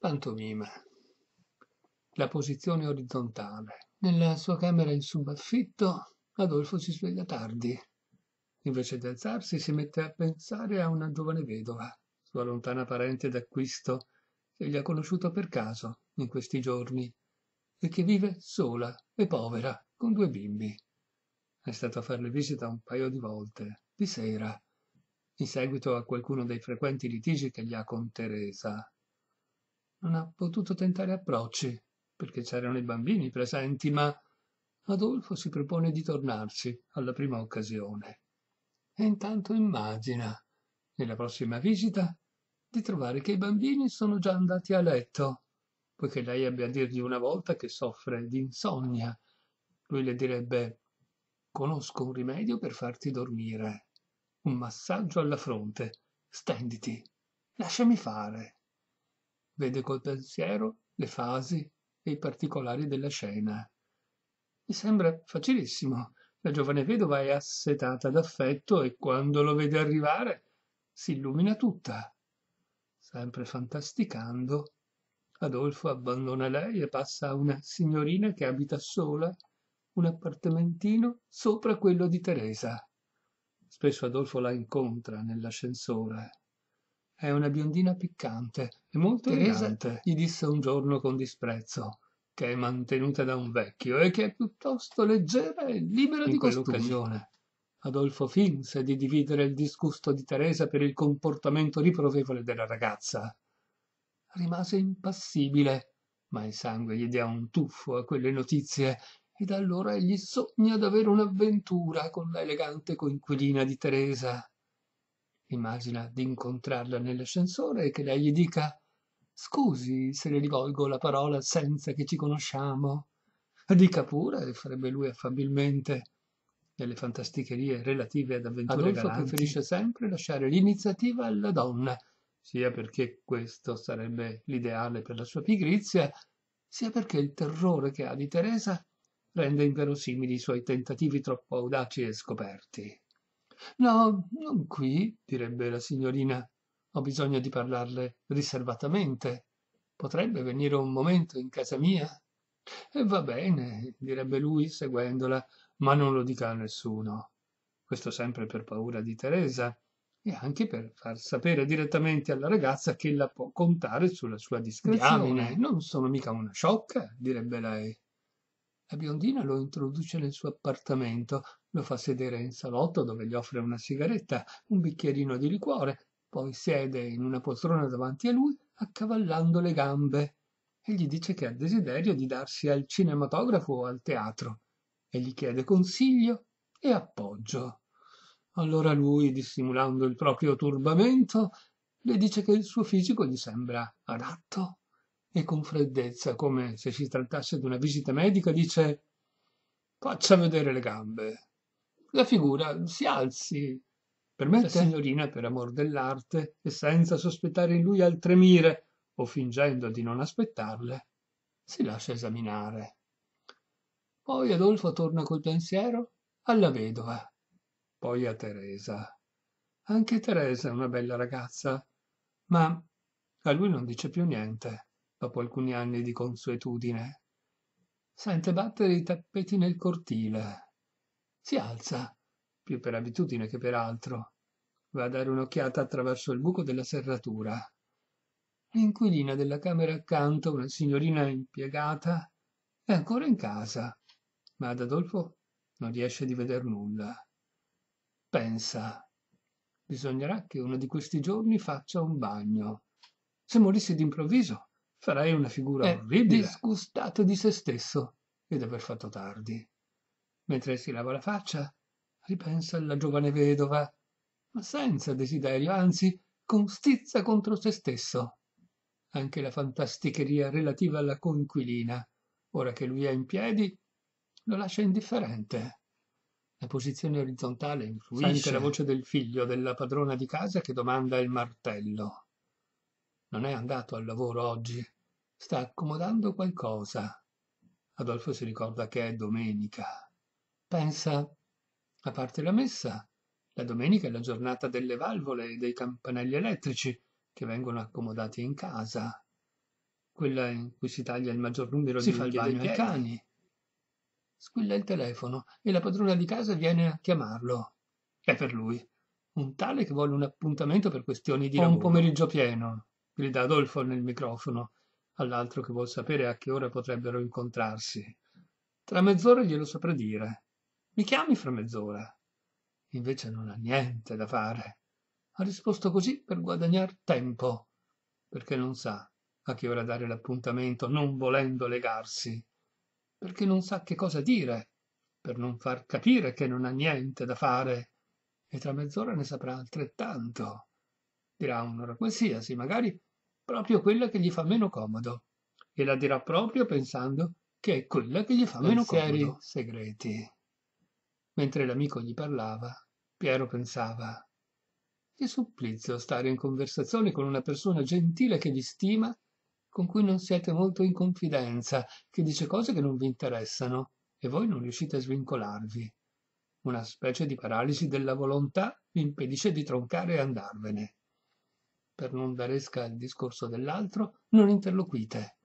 pantomima. La posizione orizzontale. Nella sua camera in subaffitto, Adolfo si sveglia tardi. Invece di alzarsi, si mette a pensare a una giovane vedova, sua lontana parente d'acquisto, che gli ha conosciuto per caso in questi giorni, e che vive sola e povera con due bimbi. È stato a farle visita un paio di volte, di sera, in seguito a qualcuno dei frequenti litigi che gli ha con Teresa, non ha potuto tentare approcci, perché c'erano i bambini presenti, ma Adolfo si propone di tornarci alla prima occasione. E intanto immagina, nella prossima visita, di trovare che i bambini sono già andati a letto, poiché lei abbia a dirgli una volta che soffre di insonnia. Lui le direbbe Conosco un rimedio per farti dormire. Un massaggio alla fronte. Stenditi. Lasciami fare vede col pensiero le fasi e i particolari della scena. Mi sembra facilissimo. La giovane vedova è assetata d'affetto e quando lo vede arrivare si illumina tutta. Sempre fantasticando, Adolfo abbandona lei e passa a una signorina che abita sola un appartamentino sopra quello di Teresa. Spesso Adolfo la incontra nell'ascensore è una biondina piccante e molto Teresa elegante, gli disse un giorno con disprezzo, che è mantenuta da un vecchio e che è piuttosto leggera e libera In di quell'occasione. Adolfo finse di dividere il disgusto di Teresa per il comportamento riprovevole della ragazza. Rimase impassibile, ma il sangue gli diede un tuffo a quelle notizie e da allora egli sogna d'avere un'avventura con l'elegante coinquilina di Teresa. Immagina di incontrarla nell'ascensore e che lei gli dica Scusi se le rivolgo la parola senza che ci conosciamo. Dica pure, e farebbe lui affabilmente, nelle fantasticherie relative ad avventure Adolfo galanti. preferisce sempre lasciare l'iniziativa alla donna, sia perché questo sarebbe l'ideale per la sua pigrizia, sia perché il terrore che ha di Teresa rende inverosimili i suoi tentativi troppo audaci e scoperti no non qui direbbe la signorina ho bisogno di parlarle riservatamente potrebbe venire un momento in casa mia va bene direbbe lui seguendola ma non lo dica a nessuno questo sempre per paura di teresa e anche per far sapere direttamente alla ragazza che ella può contare sulla sua discrezione. Diamine, non sono mica una sciocca, direbbe lei. La biondina lo introduce nel suo appartamento, lo fa sedere in salotto dove gli offre una sigaretta, un bicchierino di liquore, poi siede in una poltrona davanti a lui, accavallando le gambe, e gli dice che ha desiderio di darsi al cinematografo o al teatro, e gli chiede consiglio e appoggio. Allora lui, dissimulando il proprio turbamento, le dice che il suo fisico gli sembra adatto e con freddezza, come se si trattasse di una visita medica, dice faccia vedere le gambe. La figura si alzi. Permette? La signorina, per amor dell'arte, e senza sospettare in lui altre mire, o fingendo di non aspettarle, si lascia esaminare. Poi Adolfo torna col pensiero alla vedova, poi a Teresa. Anche Teresa è una bella ragazza, ma a lui non dice più niente dopo alcuni anni di consuetudine. Sente battere i tappeti nel cortile. Si alza, più per abitudine che per altro. Va a dare un'occhiata attraverso il buco della serratura. L'inquilina della camera accanto, una signorina impiegata, è ancora in casa, ma ad Adolfo non riesce di veder nulla. Pensa, bisognerà che uno di questi giorni faccia un bagno. Se morisse d'improvviso, Farai una figura è orribile. disgustato di se stesso e di aver fatto tardi. Mentre si lava la faccia, ripensa alla giovane vedova, ma senza desiderio, anzi con stizza contro se stesso. Anche la fantasticheria relativa alla coinquilina, ora che lui è in piedi, lo lascia indifferente. La posizione orizzontale influisce. Sente la voce del figlio della padrona di casa che domanda il martello. Non è andato al lavoro oggi. Sta accomodando qualcosa. Adolfo si ricorda che è domenica. Pensa, a parte la messa, la domenica è la giornata delle valvole e dei campanelli elettrici che vengono accomodati in casa. Quella in cui si taglia il maggior numero si di figli ai cani. Squilla il telefono e la padrona di casa viene a chiamarlo. È per lui. Un tale che vuole un appuntamento per questioni di o un pomeriggio pieno, grida Adolfo nel microfono all'altro che vuol sapere a che ora potrebbero incontrarsi. Tra mezz'ora glielo saprà dire. Mi chiami fra mezz'ora. Invece non ha niente da fare. Ha risposto così per guadagnar tempo, perché non sa a che ora dare l'appuntamento, non volendo legarsi, perché non sa che cosa dire, per non far capire che non ha niente da fare, e tra mezz'ora ne saprà altrettanto. Dirà un'ora qualsiasi, magari proprio quella che gli fa meno comodo e la dirà proprio pensando che è quella che gli fa meno Pensieri comodo. segreti. Mentre l'amico gli parlava, Piero pensava che supplizio stare in conversazione con una persona gentile che vi stima, con cui non siete molto in confidenza, che dice cose che non vi interessano e voi non riuscite a svincolarvi. Una specie di paralisi della volontà vi impedisce di troncare e andarvene per non dare esca al discorso dell'altro, non interloquite.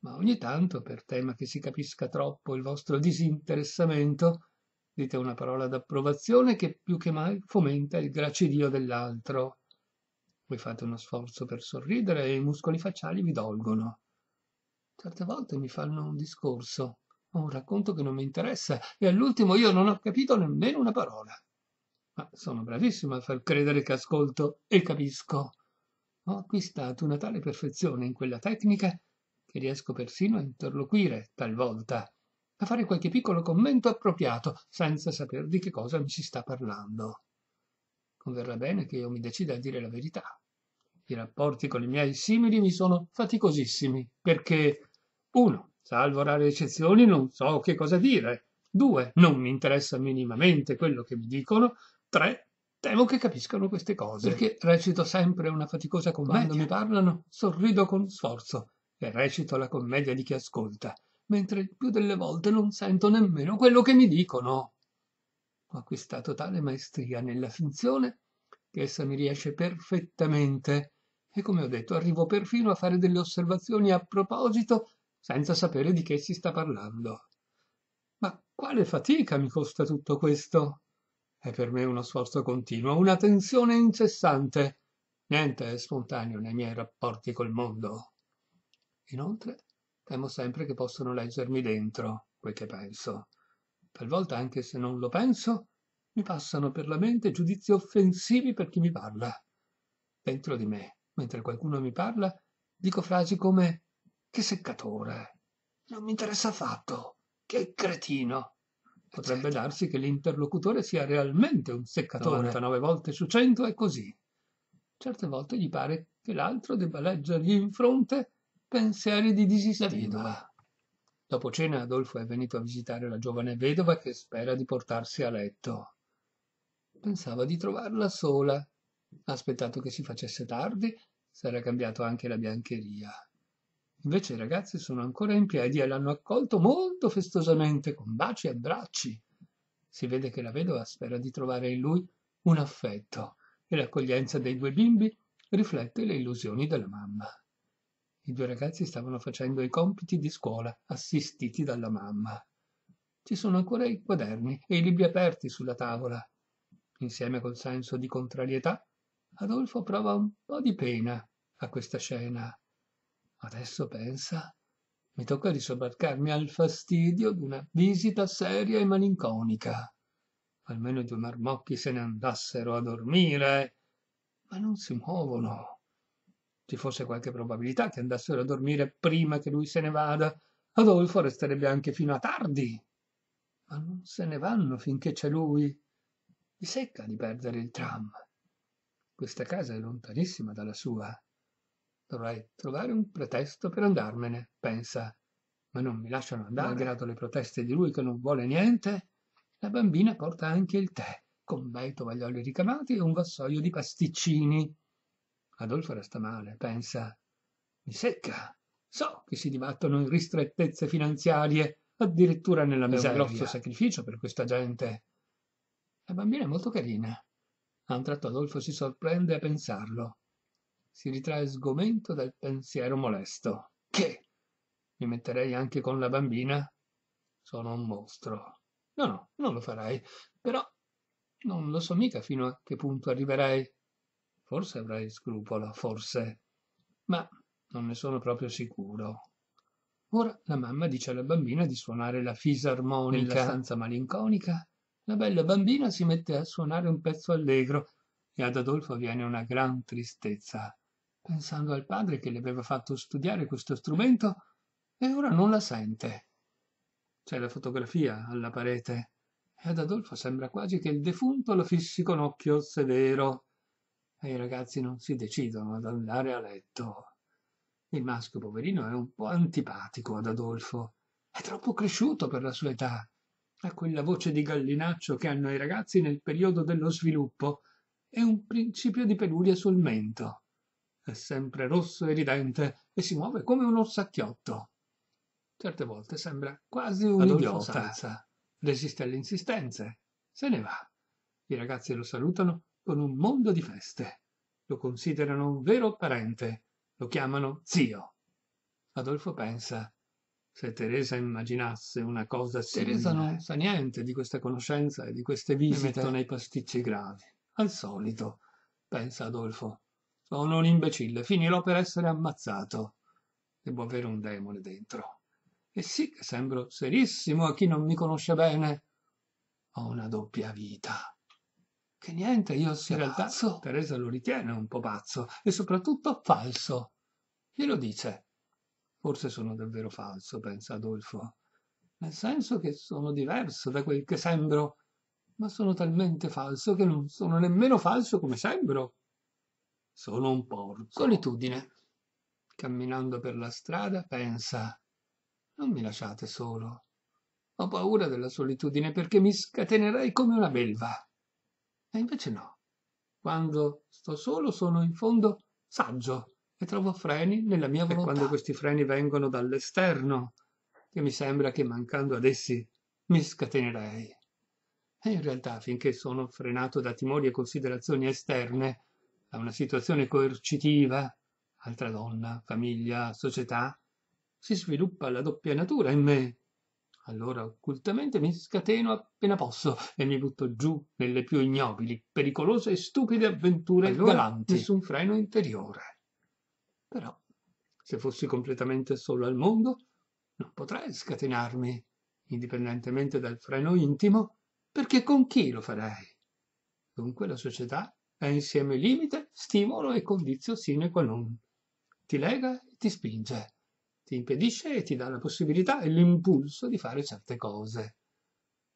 Ma ogni tanto, per tema che si capisca troppo il vostro disinteressamento, dite una parola d'approvazione che più che mai fomenta il gracidio dell'altro. Voi fate uno sforzo per sorridere e i muscoli facciali vi dolgono. Certe volte mi fanno un discorso, o un racconto che non mi interessa, e all'ultimo io non ho capito nemmeno una parola. Ma sono bravissimo a far credere che ascolto e capisco ho acquistato una tale perfezione in quella tecnica che riesco persino a interloquire talvolta, a fare qualche piccolo commento appropriato, senza saper di che cosa mi si sta parlando. Converrà bene che io mi decida a dire la verità. I rapporti con i miei simili mi sono faticosissimi, perché 1. Salvo rare eccezioni non so che cosa dire. Due, Non mi interessa minimamente quello che mi dicono. Tre, Temo che capiscano queste cose. Perché recito sempre una faticosa commedia. Quando mi parlano, sorrido con sforzo e recito la commedia di chi ascolta, mentre più delle volte non sento nemmeno quello che mi dicono. Ho acquistato tale maestria nella finzione che essa mi riesce perfettamente e, come ho detto, arrivo perfino a fare delle osservazioni a proposito senza sapere di che si sta parlando. Ma quale fatica mi costa tutto questo? è per me uno sforzo continuo, una tensione incessante. Niente è spontaneo nei miei rapporti col mondo. Inoltre, temo sempre che possano leggermi dentro quel che penso. Talvolta, anche se non lo penso, mi passano per la mente giudizi offensivi per chi mi parla. Dentro di me, mentre qualcuno mi parla, dico frasi come che seccatore, non mi interessa affatto, che cretino, Potrebbe darsi che l'interlocutore sia realmente un seccatore. 99 volte su 100 è così. Certe volte gli pare che l'altro debba leggergli in fronte pensieri di disistima. Dopo cena Adolfo è venuto a visitare la giovane vedova che spera di portarsi a letto. Pensava di trovarla sola. Ha aspettato che si facesse tardi, s'era cambiato anche la biancheria. Invece i ragazzi sono ancora in piedi e l'hanno accolto molto festosamente con baci e abbracci. Si vede che la vedova spera di trovare in lui un affetto e l'accoglienza dei due bimbi riflette le illusioni della mamma. I due ragazzi stavano facendo i compiti di scuola, assistiti dalla mamma. Ci sono ancora i quaderni e i libri aperti sulla tavola. Insieme col senso di contrarietà, Adolfo prova un po' di pena a questa scena. Adesso pensa, mi tocca di sobbarcarmi al fastidio di una visita seria e malinconica. Almeno i due marmocchi se ne andassero a dormire, ma non si muovono. Ci fosse qualche probabilità che andassero a dormire prima che lui se ne vada, Adolfo resterebbe anche fino a tardi. Ma non se ne vanno finché c'è lui. Gli secca di perdere il tram. Questa casa è lontanissima dalla sua. Dovrai trovare un pretesto per andarmene, pensa. Ma non mi lasciano andare. Malgrado le proteste di lui che non vuole niente, la bambina porta anche il tè, con bei tovaglioli ricamati e un vassoio di pasticcini. Adolfo resta male, pensa. Mi secca. So che si dibattono in ristrettezze finanziarie, addirittura nella miseria. È un grosso sacrificio per questa gente. La bambina è molto carina. A un tratto Adolfo si sorprende a pensarlo si ritrae sgomento dal pensiero molesto. Che? Mi metterei anche con la bambina? Sono un mostro. No, no, non lo farai, però non lo so mica fino a che punto arriverai. Forse avrai scrupolo, forse, ma non ne sono proprio sicuro. Ora la mamma dice alla bambina di suonare la fisarmonica. Nella stanza malinconica, la bella bambina si mette a suonare un pezzo allegro e ad Adolfo viene una gran tristezza pensando al padre che le aveva fatto studiare questo strumento e ora non la sente. C'è la fotografia alla parete e ad Adolfo sembra quasi che il defunto lo fissi con occhio severo e i ragazzi non si decidono ad andare a letto. Il maschio poverino è un po' antipatico ad Adolfo, è troppo cresciuto per la sua età, ha quella voce di gallinaccio che hanno i ragazzi nel periodo dello sviluppo e un principio di peluria sul mento è sempre rosso e ridente e si muove come un orsacchiotto. Certe volte sembra quasi un Adolfo idiota. Resiste alle insistenze. Se ne va. I ragazzi lo salutano con un mondo di feste. Lo considerano un vero parente. Lo chiamano zio. Adolfo pensa. Se Teresa immaginasse una cosa simile... Teresa non sa niente di questa conoscenza e di queste visite. E mettono i pasticci gravi. Al solito, pensa Adolfo. Sono un imbecille, finirò per essere ammazzato. Devo avere un demone dentro. E sì che sembro serissimo a chi non mi conosce bene. Ho una doppia vita. Che niente, io sia In realtà pazzo. Teresa lo ritiene un po' pazzo e soprattutto falso. Glielo dice. Forse sono davvero falso, pensa Adolfo. Nel senso che sono diverso da quel che sembro, ma sono talmente falso che non sono nemmeno falso come sembro sono un porco. solitudine. Camminando per la strada pensa, non mi lasciate solo. Ho paura della solitudine perché mi scatenerei come una belva. E invece no. Quando sto solo sono in fondo saggio e trovo freni nella mia volontà. E quando questi freni vengono dall'esterno, che mi sembra che mancando ad essi mi scatenerei. E in realtà finché sono frenato da timori e considerazioni esterne, da una situazione coercitiva, altra donna, famiglia, società, si sviluppa la doppia natura in me. Allora occultamente mi scateno appena posso e mi butto giù nelle più ignobili, pericolose e stupide avventure allora, galanti. Nessun freno interiore. Però, se fossi completamente solo al mondo, non potrei scatenarmi, indipendentemente dal freno intimo, perché con chi lo farei? Dunque la società è insieme limite, stimolo e condizio sine qua non. Ti lega e ti spinge, ti impedisce e ti dà la possibilità e l'impulso di fare certe cose.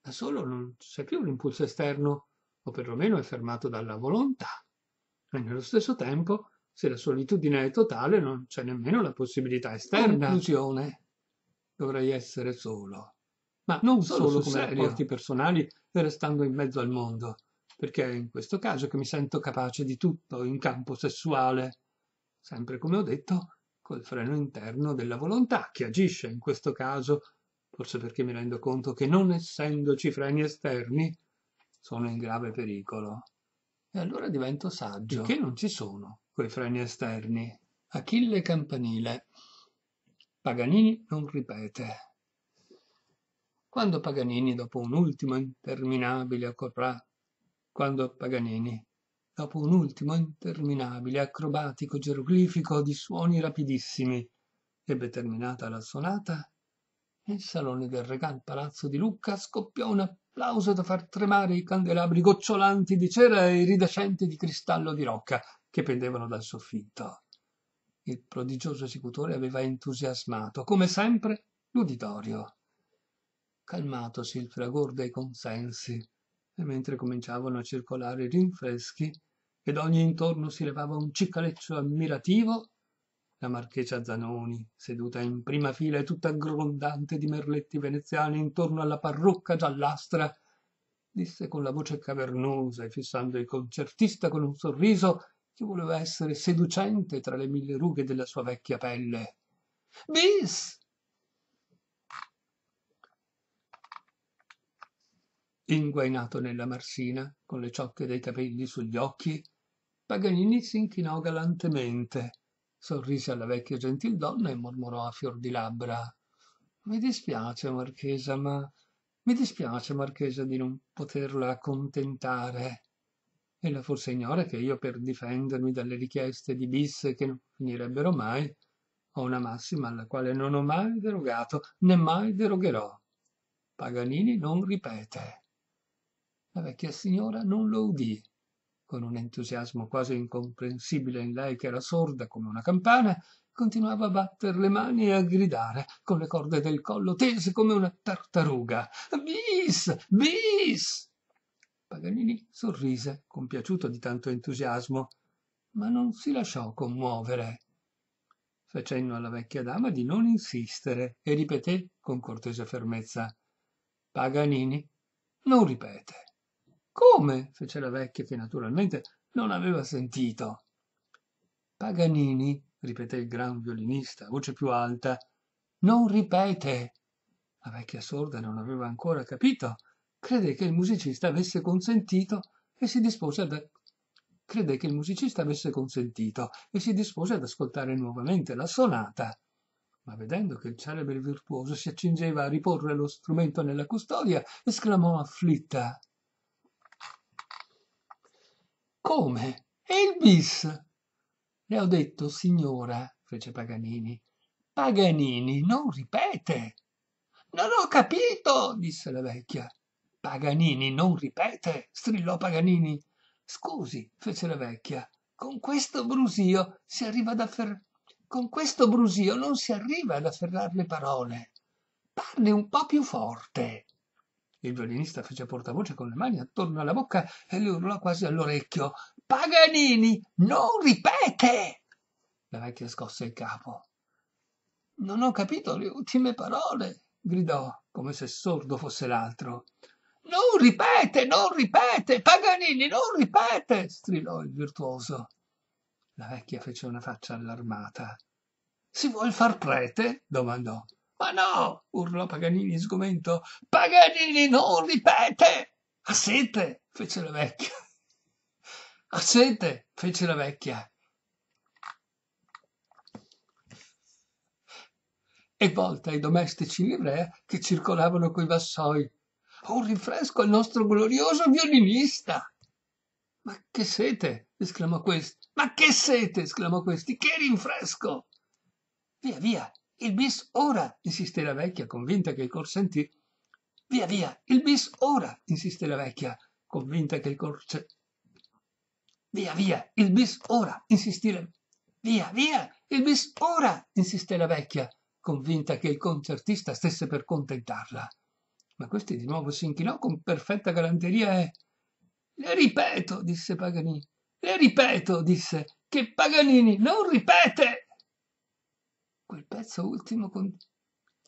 Da solo non c'è più l'impulso esterno, o perlomeno è fermato dalla volontà. E nello stesso tempo, se la solitudine è totale, non c'è nemmeno la possibilità esterna. Conclusione. Dovrei essere solo. Ma non solo, solo come serio. rapporti personali e restando in mezzo al mondo, perché è in questo caso che mi sento capace di tutto in campo sessuale, sempre come ho detto, col freno interno della volontà che agisce in questo caso, forse perché mi rendo conto che non essendoci freni esterni sono in grave pericolo. E allora divento saggio, che non ci sono quei freni esterni. Achille Campanile. Paganini non ripete. Quando Paganini, dopo un ultimo interminabile quando Paganini, dopo un ultimo interminabile acrobatico geroglifico di suoni rapidissimi, ebbe terminata la sonata, nel salone del regal palazzo di Lucca scoppiò un applauso da far tremare i candelabri gocciolanti di cera e iridescenti di cristallo di rocca che pendevano dal soffitto. Il prodigioso esecutore aveva entusiasmato, come sempre, l'uditorio. Calmatosi il fragor dei consensi, e mentre cominciavano a circolare i rinfreschi ed ogni intorno si levava un ciccaleccio ammirativo, la marchesa Zanoni, seduta in prima fila e tutta grondante di merletti veneziani intorno alla parrucca giallastra, disse con la voce cavernosa e fissando il concertista con un sorriso che voleva essere seducente tra le mille rughe della sua vecchia pelle. Bis! inguainato nella marsina con le ciocche dei capelli sugli occhi paganini si inchinò galantemente sorrise alla vecchia gentildonna e mormorò a fior di labbra mi dispiace marchesa ma mi dispiace marchesa di non poterla accontentare ella fu signore che io per difendermi dalle richieste di bis che non finirebbero mai ho una massima alla quale non ho mai derogato né mai derogherò paganini non ripete la vecchia signora non lo udì. Con un entusiasmo quasi incomprensibile in lei che era sorda come una campana, continuava a batter le mani e a gridare, con le corde del collo tese come una tartaruga. Bis! Bis! Paganini sorrise, compiaciuto di tanto entusiasmo, ma non si lasciò commuovere. Facendo alla vecchia dama di non insistere e ripeté con cortese fermezza: Paganini non ripete come fece la vecchia che naturalmente non aveva sentito paganini ripeté il gran violinista a voce più alta non ripete la vecchia sorda non aveva ancora capito crede che il musicista avesse consentito e si dispose ad crede che il musicista avesse consentito e si dispose ad ascoltare nuovamente la sonata ma vedendo che il celebre virtuoso si accingeva a riporre lo strumento nella custodia esclamò afflitta come e il bis le ho detto signora fece paganini paganini non ripete non ho capito disse la vecchia paganini non ripete strillò paganini scusi fece la vecchia con questo brusio si arriva ad affer con questo brusio non si arriva ad afferrar le parole parli un po più forte il violinista fece portavoce con le mani attorno alla bocca e le urlò quasi all'orecchio: Paganini, non ripete! La vecchia scosse il capo. Non ho capito le ultime parole, gridò, come se sordo fosse l'altro. Non ripete, non ripete, Paganini, non ripete, strillò il virtuoso. La vecchia fece una faccia allarmata. Si vuol far prete? domandò ma no urlò paganini sgomento paganini non ripete ha sete fece la vecchia ha sete fece la vecchia e volta ai domestici in livrea che circolavano coi vassoi un rinfresco al nostro glorioso violinista ma che sete esclamò questi ma che sete esclamò questi che rinfresco via via il bis ora, insisté la vecchia, convinta che il corsentì. Via, via, il bis ora, insisté la vecchia, convinta che il corsentì. Via, via, il bis ora, insistì la... Via, via, il bis ora, insisté la vecchia, convinta che il concertista stesse per contentarla. Ma questi di nuovo si inchinò con perfetta galanteria e... Le ripeto, disse Paganini, le ripeto, disse, che Paganini non ripete! Quel pezzo ultimo... Con...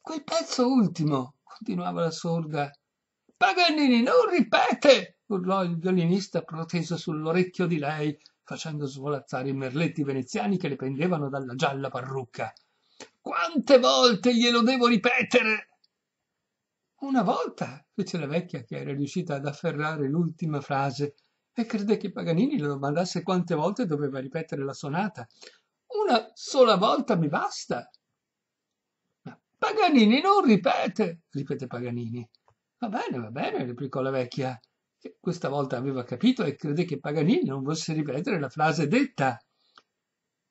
Quel pezzo ultimo! continuava la sorda. Paganini, non ripete! urlò il violinista proteso sull'orecchio di lei, facendo svolazzare i merletti veneziani che le pendevano dalla gialla parrucca. Quante volte glielo devo ripetere? Una volta, fece la vecchia che era riuscita ad afferrare l'ultima frase e crede che Paganini le domandasse quante volte doveva ripetere la sonata una sola volta mi basta. Paganini non ripete, ripete Paganini. Va bene, va bene, replicò la vecchia, che questa volta aveva capito e crede che Paganini non volesse ripetere la frase detta.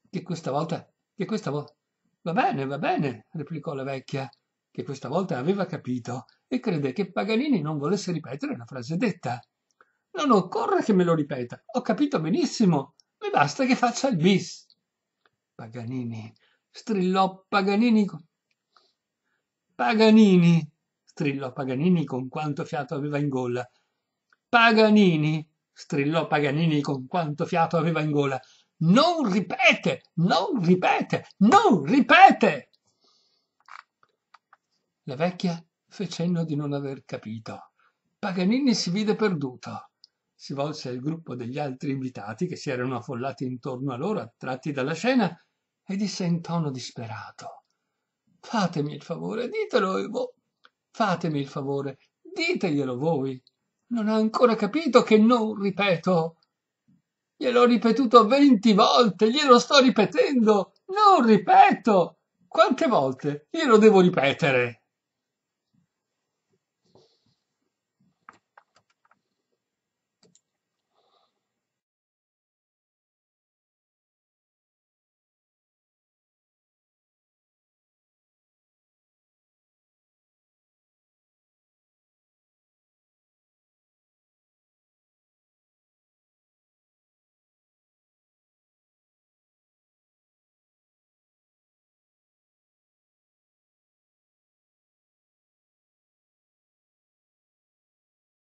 Che questa volta, che questa volta. Va bene, va bene, replicò la vecchia, che questa volta aveva capito e crede che Paganini non volesse ripetere la frase detta. Non occorre che me lo ripeta, ho capito benissimo, mi basta che faccia il bis. Paganini, strillò Paganini. Paganini, strillò Paganini con quanto fiato aveva in gola. Paganini, strillò Paganini con quanto fiato aveva in gola. Non ripete, non ripete, non ripete. La vecchia fe cenno di non aver capito. Paganini si vide perduto. Si volse al gruppo degli altri invitati che si erano affollati intorno a loro, attratti dalla scena, e disse in tono disperato fatemi il favore ditelo vo fatemi il favore diteglielo voi non ha ancora capito che non ripeto gliel'ho ripetuto venti volte glielo sto ripetendo non ripeto quante volte glielo devo ripetere